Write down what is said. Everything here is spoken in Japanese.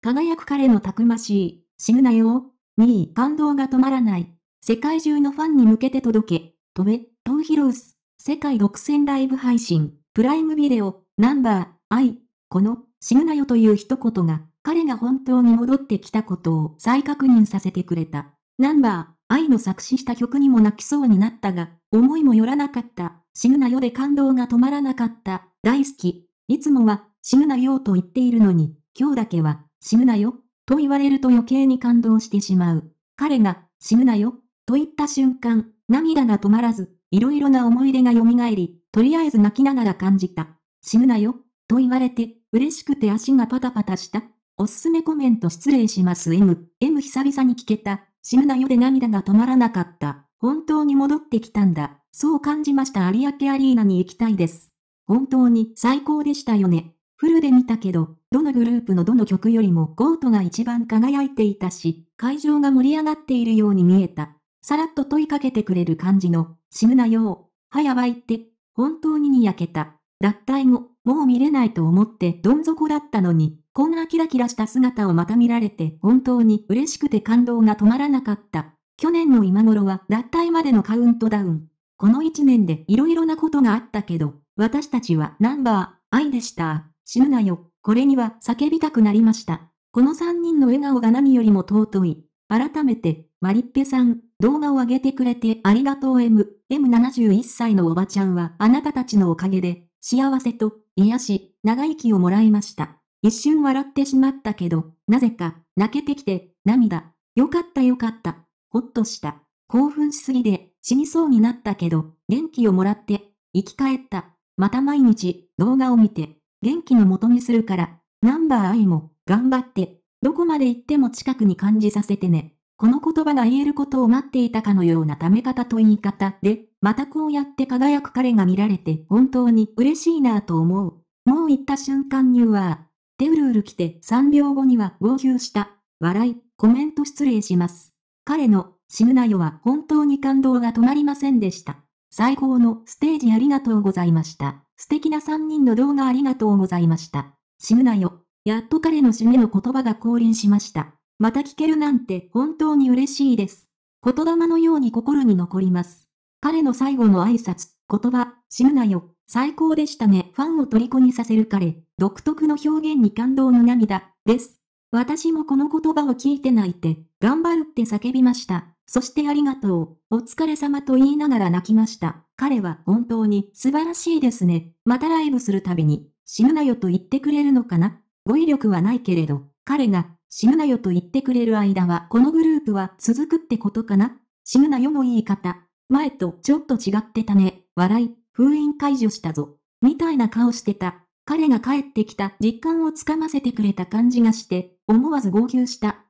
輝く彼のたくましい、死ぬなよ、2位、感動が止まらない。世界中のファンに向けて届け、飛べ、トンヒロウス、世界独占ライブ配信、プライムビデオ、ナンバー、アイ、この、死ぬなよという一言が、彼が本当に戻ってきたことを再確認させてくれた。ナンバー、愛の作詞した曲にも泣きそうになったが、思いもよらなかった。死ぬなよで感動が止まらなかった。大好き。いつもは、死ぬなよと言っているのに、今日だけは、死ぬなよ、と言われると余計に感動してしまう。彼が、死ぬなよ、と言った瞬間、涙が止まらず、いろいろな思い出が蘇り、とりあえず泣きながら感じた。死ぬなよ、と言われて、嬉しくて足がパタパタした。おすすめコメント失礼します M。M 久々に聞けた。死ぬなよで涙が止まらなかった。本当に戻ってきたんだ。そう感じました有明アリーナに行きたいです。本当に最高でしたよね。フルで見たけど、どのグループのどの曲よりもゴートが一番輝いていたし、会場が盛り上がっているように見えた。さらっと問いかけてくれる感じの、死ぬなよ。はやばいって、本当ににやけた。脱退後、もう見れないと思ってどん底だったのに、こんなキラキラした姿をまた見られて本当に嬉しくて感動が止まらなかった。去年の今頃は脱退までのカウントダウン。この一年で色々なことがあったけど、私たちはナンバー、愛でした。死ぬなよ。これには叫びたくなりました。この3人の笑顔が何よりも尊い。改めて、マリッペさん、動画を上げてくれてありがとう M。M71 歳のおばちゃんはあなたたちのおかげで、幸せと癒し、長生きをもらいました。一瞬笑ってしまったけど、なぜか、泣けてきて、涙。よかったよかった。ほっとした。興奮しすぎで、死にそうになったけど、元気をもらって、生き返った。また毎日、動画を見て、元気のもとにするから、ナンバーアイも、頑張って、どこまで行っても近くに感じさせてね。この言葉が言えることを待っていたかのようなため方と言い方で、またこうやって輝く彼が見られて本当に嬉しいなぁと思う。もう行った瞬間にうわー。てうるうる来て3秒後には号泣した。笑い、コメント失礼します。彼の死ぬなよは本当に感動が止まりませんでした。最高のステージありがとうございました。素敵な3人の動画ありがとうございました。死ぬなよ。やっと彼の締めの言葉が降臨しました。また聞けるなんて本当に嬉しいです。言霊のように心に残ります。彼の最後の挨拶、言葉、死ぬなよ。最高でしたね。ファンを虜にさせる彼、独特の表現に感動の涙、です。私もこの言葉を聞いて泣いて、頑張るって叫びました。そしてありがとう、お疲れ様と言いながら泣きました。彼は本当に素晴らしいですね。またライブするたびに、死ぬなよと言ってくれるのかな語彙力はないけれど、彼が死ぬなよと言ってくれる間はこのグループは続くってことかな死ぬなよの言い方。前とちょっと違ってたね。笑い、封印解除したぞ。みたいな顔してた。彼が帰ってきた実感をつかませてくれた感じがして、思わず号泣した。